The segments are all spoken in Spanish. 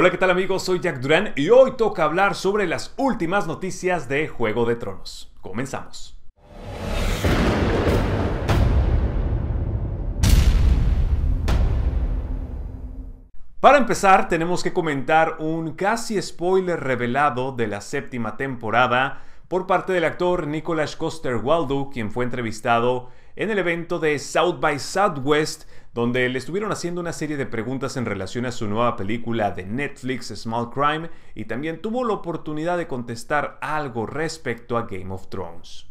Hola, ¿qué tal amigos? Soy Jack Duran y hoy toca hablar sobre las últimas noticias de Juego de Tronos. Comenzamos. Para empezar, tenemos que comentar un casi spoiler revelado de la séptima temporada por parte del actor Nicolas Coster Waldo, quien fue entrevistado en el evento de South by Southwest, donde le estuvieron haciendo una serie de preguntas en relación a su nueva película de Netflix Small Crime y también tuvo la oportunidad de contestar algo respecto a Game of Thrones.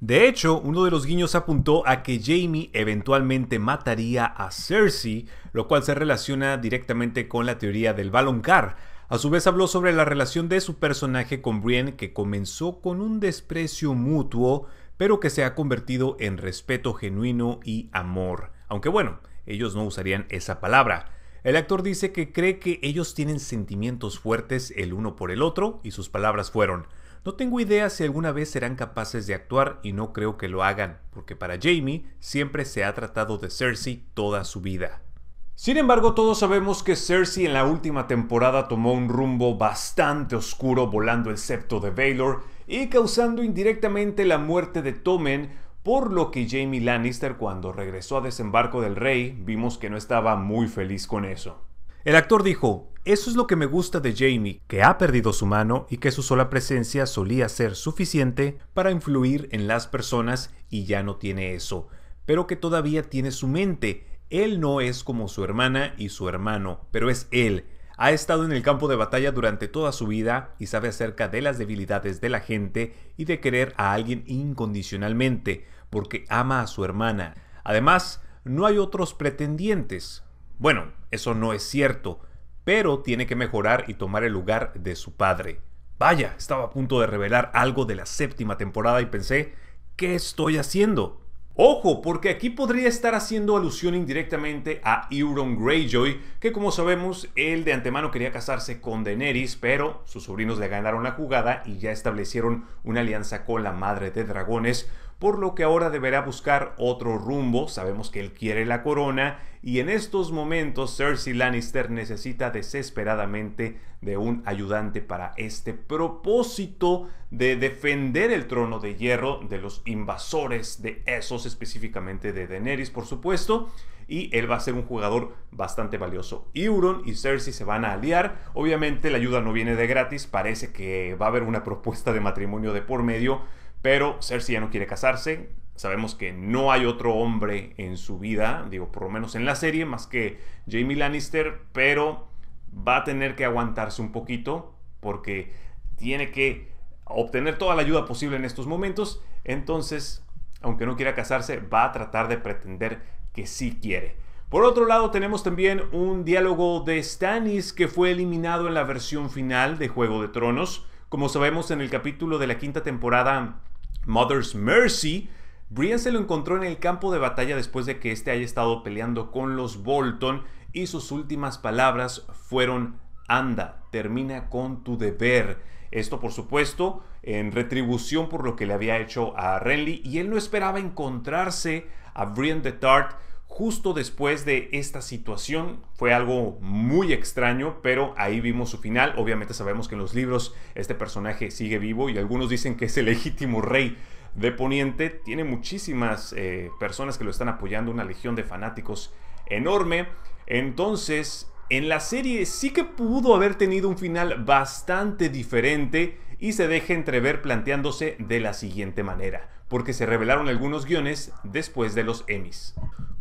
De hecho, uno de los guiños apuntó a que Jamie eventualmente mataría a Cersei, lo cual se relaciona directamente con la teoría del Baloncar, a su vez habló sobre la relación de su personaje con Brienne que comenzó con un desprecio mutuo, pero que se ha convertido en respeto genuino y amor. Aunque bueno, ellos no usarían esa palabra. El actor dice que cree que ellos tienen sentimientos fuertes el uno por el otro y sus palabras fueron, no tengo idea si alguna vez serán capaces de actuar y no creo que lo hagan, porque para Jamie siempre se ha tratado de Cersei toda su vida. Sin embargo, todos sabemos que Cersei en la última temporada tomó un rumbo bastante oscuro volando el septo de Baylor y causando indirectamente la muerte de Tommen, por lo que Jamie Lannister cuando regresó a desembarco del rey vimos que no estaba muy feliz con eso. El actor dijo, eso es lo que me gusta de Jamie, que ha perdido su mano y que su sola presencia solía ser suficiente para influir en las personas y ya no tiene eso, pero que todavía tiene su mente él no es como su hermana y su hermano, pero es Él. Ha estado en el campo de batalla durante toda su vida y sabe acerca de las debilidades de la gente y de querer a alguien incondicionalmente, porque ama a su hermana. Además, no hay otros pretendientes. Bueno, eso no es cierto, pero tiene que mejorar y tomar el lugar de su padre. Vaya, estaba a punto de revelar algo de la séptima temporada y pensé, ¿qué estoy haciendo? Ojo, porque aquí podría estar haciendo alusión indirectamente a Euron Greyjoy, que como sabemos, él de antemano quería casarse con Daenerys, pero sus sobrinos le ganaron la jugada y ya establecieron una alianza con la Madre de Dragones, por lo que ahora deberá buscar otro rumbo, sabemos que él quiere la corona, y en estos momentos Cersei Lannister necesita desesperadamente de un ayudante para este propósito de defender el trono de hierro de los invasores de esos, específicamente de Daenerys, por supuesto, y él va a ser un jugador bastante valioso. Euron y Cersei se van a aliar. Obviamente la ayuda no viene de gratis, parece que va a haber una propuesta de matrimonio de por medio pero Cersei ya no quiere casarse. Sabemos que no hay otro hombre en su vida, digo, por lo menos en la serie, más que Jamie Lannister, pero va a tener que aguantarse un poquito porque tiene que obtener toda la ayuda posible en estos momentos. Entonces, aunque no quiera casarse, va a tratar de pretender que sí quiere. Por otro lado, tenemos también un diálogo de Stannis que fue eliminado en la versión final de Juego de Tronos. Como sabemos en el capítulo de la quinta temporada Mother's Mercy, Brian se lo encontró en el campo de batalla después de que éste haya estado peleando con los Bolton y sus últimas palabras fueron anda, termina con tu deber. Esto por supuesto en retribución por lo que le había hecho a Renly y él no esperaba encontrarse a Brian de Tart justo después de esta situación. Fue algo muy extraño, pero ahí vimos su final. Obviamente sabemos que en los libros este personaje sigue vivo y algunos dicen que es el legítimo rey de Poniente. Tiene muchísimas eh, personas que lo están apoyando, una legión de fanáticos enorme. Entonces, en la serie sí que pudo haber tenido un final bastante diferente y se deja entrever planteándose de la siguiente manera, porque se revelaron algunos guiones después de los Emmys.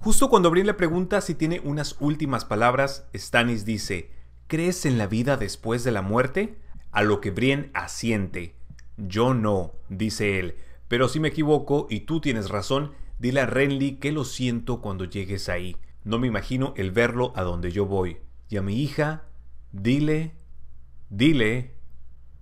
Justo cuando Brian le pregunta si tiene unas últimas palabras, Stannis dice, ¿crees en la vida después de la muerte? A lo que Brien asiente. Yo no, dice él, pero si me equivoco y tú tienes razón, dile a Renly que lo siento cuando llegues ahí. No me imagino el verlo a donde yo voy. Y a mi hija, dile, dile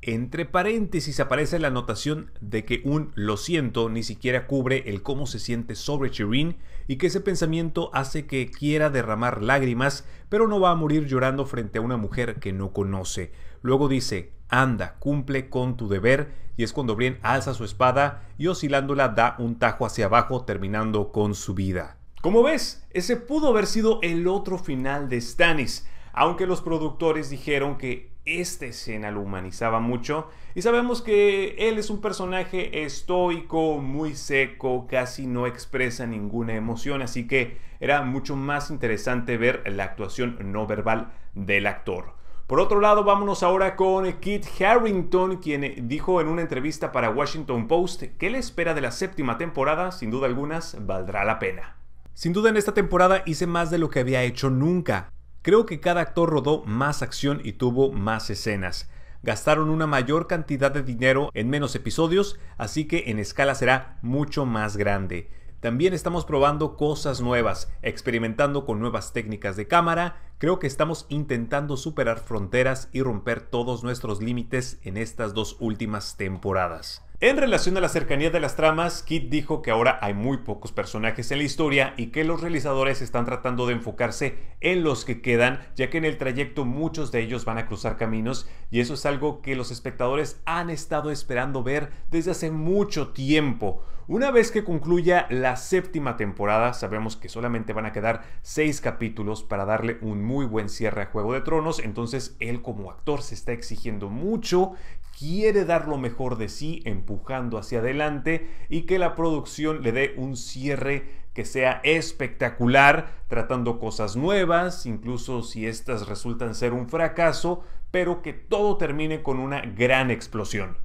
entre paréntesis aparece la anotación de que un lo siento ni siquiera cubre el cómo se siente sobre Shirin y que ese pensamiento hace que quiera derramar lágrimas, pero no va a morir llorando frente a una mujer que no conoce. Luego dice, anda, cumple con tu deber, y es cuando Brienne alza su espada y oscilándola da un tajo hacia abajo terminando con su vida. Como ves, ese pudo haber sido el otro final de Stannis aunque los productores dijeron que esta escena lo humanizaba mucho y sabemos que él es un personaje estoico, muy seco, casi no expresa ninguna emoción, así que era mucho más interesante ver la actuación no verbal del actor. Por otro lado, vámonos ahora con Kit Harrington, quien dijo en una entrevista para Washington Post que la espera de la séptima temporada, sin duda algunas, valdrá la pena. Sin duda en esta temporada hice más de lo que había hecho nunca. Creo que cada actor rodó más acción y tuvo más escenas. Gastaron una mayor cantidad de dinero en menos episodios, así que en escala será mucho más grande. También estamos probando cosas nuevas, experimentando con nuevas técnicas de cámara, creo que estamos intentando superar fronteras y romper todos nuestros límites en estas dos últimas temporadas. En relación a la cercanía de las tramas, Kit dijo que ahora hay muy pocos personajes en la historia y que los realizadores están tratando de enfocarse en los que quedan, ya que en el trayecto muchos de ellos van a cruzar caminos y eso es algo que los espectadores han estado esperando ver desde hace mucho tiempo. Una vez que concluya la séptima temporada, sabemos que solamente van a quedar seis capítulos para darle un muy buen cierre a Juego de Tronos, entonces él como actor se está exigiendo mucho quiere dar lo mejor de sí empujando hacia adelante y que la producción le dé un cierre que sea espectacular, tratando cosas nuevas, incluso si estas resultan ser un fracaso, pero que todo termine con una gran explosión.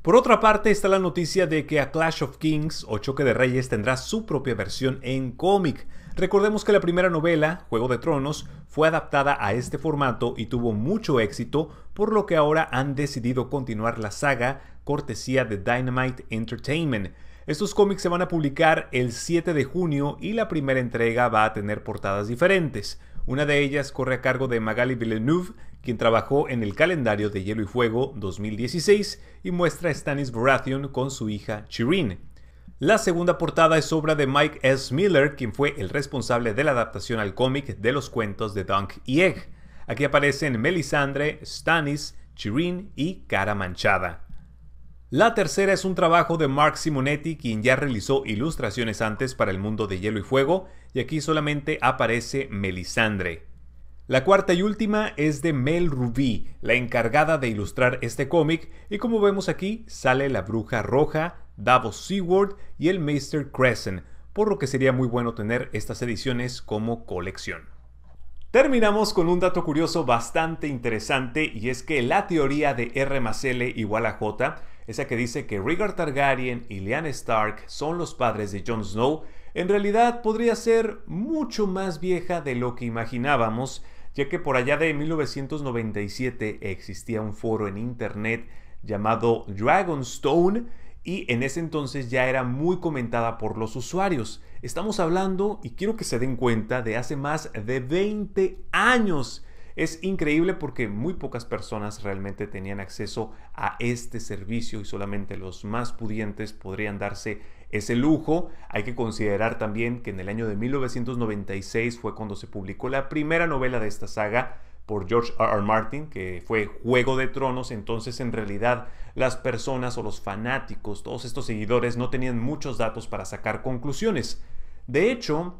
Por otra parte está la noticia de que A Clash of Kings o Choque de Reyes tendrá su propia versión en cómic. Recordemos que la primera novela, Juego de Tronos, fue adaptada a este formato y tuvo mucho éxito, por lo que ahora han decidido continuar la saga cortesía de Dynamite Entertainment. Estos cómics se van a publicar el 7 de junio y la primera entrega va a tener portadas diferentes. Una de ellas corre a cargo de Magali Villeneuve, quien trabajó en el calendario de Hielo y Fuego 2016 y muestra a Stannis Baratheon con su hija Shireen. La segunda portada es obra de Mike S. Miller, quien fue el responsable de la adaptación al cómic de los cuentos de Dunk y Egg. Aquí aparecen Melisandre, Stannis, Chirin y Cara Manchada. La tercera es un trabajo de Mark Simonetti, quien ya realizó ilustraciones antes para el mundo de Hielo y Fuego, y aquí solamente aparece Melisandre. La cuarta y última es de Mel Ruby, la encargada de ilustrar este cómic, y como vemos aquí, sale la bruja roja, Davos Seward y el Meister Crescent, por lo que sería muy bueno tener estas ediciones como colección. Terminamos con un dato curioso bastante interesante y es que la teoría de R más L igual a J, esa que dice que Rhaegar Targaryen y Lyanna Stark son los padres de Jon Snow, en realidad podría ser mucho más vieja de lo que imaginábamos, ya que por allá de 1997 existía un foro en internet llamado Dragonstone y en ese entonces ya era muy comentada por los usuarios. Estamos hablando, y quiero que se den cuenta, de hace más de 20 años. Es increíble porque muy pocas personas realmente tenían acceso a este servicio y solamente los más pudientes podrían darse ese lujo. Hay que considerar también que en el año de 1996 fue cuando se publicó la primera novela de esta saga, por George R. R. Martin, que fue Juego de Tronos, entonces en realidad las personas o los fanáticos, todos estos seguidores, no tenían muchos datos para sacar conclusiones. De hecho,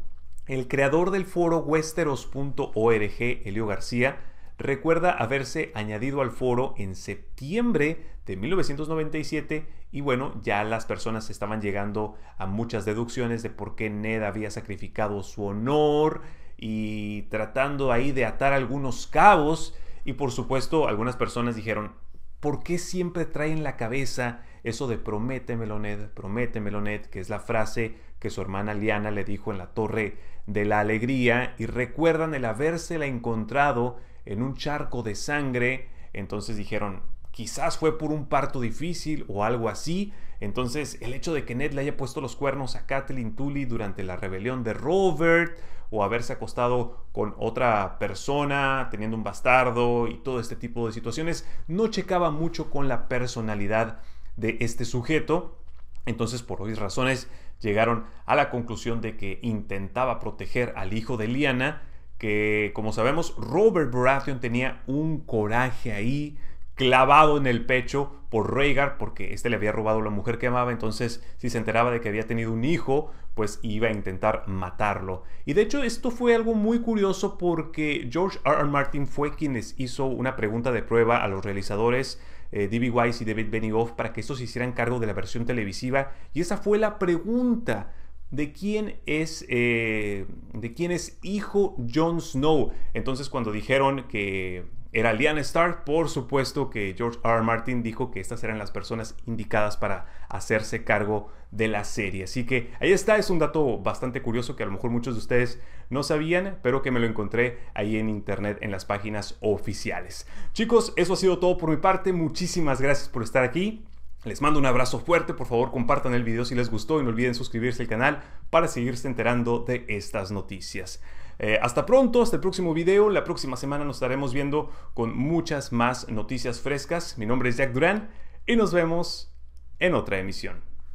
el creador del foro westeros.org, Elio García, recuerda haberse añadido al foro en septiembre de 1997 y bueno, ya las personas estaban llegando a muchas deducciones de por qué Ned había sacrificado su honor, y tratando ahí de atar algunos cabos. Y por supuesto, algunas personas dijeron, ¿por qué siempre traen en la cabeza eso de prométemelo Ned, prométemelo Ned, que es la frase que su hermana Liana le dijo en la Torre de la Alegría y recuerdan el habérsela encontrado en un charco de sangre? Entonces dijeron, quizás fue por un parto difícil o algo así. Entonces, el hecho de que Ned le haya puesto los cuernos a Kathleen Tully durante la rebelión de Robert, o haberse acostado con otra persona, teniendo un bastardo y todo este tipo de situaciones, no checaba mucho con la personalidad de este sujeto. Entonces, por hoy razones, llegaron a la conclusión de que intentaba proteger al hijo de Liana, que como sabemos, Robert Baratheon tenía un coraje ahí clavado en el pecho por Rhaegar porque este le había robado a la mujer que amaba, entonces si se enteraba de que había tenido un hijo, pues iba a intentar matarlo. Y de hecho esto fue algo muy curioso porque George R. Martin fue quien les hizo una pregunta de prueba a los realizadores eh, D.B. Weiss y David Benioff para que estos se hicieran cargo de la versión televisiva y esa fue la pregunta de quién es eh, de quién es hijo Jon Snow. Entonces cuando dijeron que era Liane Stark. Por supuesto que George R. R. Martin dijo que estas eran las personas indicadas para hacerse cargo de la serie. Así que ahí está, es un dato bastante curioso que a lo mejor muchos de ustedes no sabían, pero que me lo encontré ahí en internet en las páginas oficiales. Chicos, eso ha sido todo por mi parte. Muchísimas gracias por estar aquí. Les mando un abrazo fuerte, por favor compartan el video si les gustó y no olviden suscribirse al canal para seguirse enterando de estas noticias. Eh, hasta pronto, hasta el próximo video. La próxima semana nos estaremos viendo con muchas más noticias frescas. Mi nombre es Jack Durán y nos vemos en otra emisión.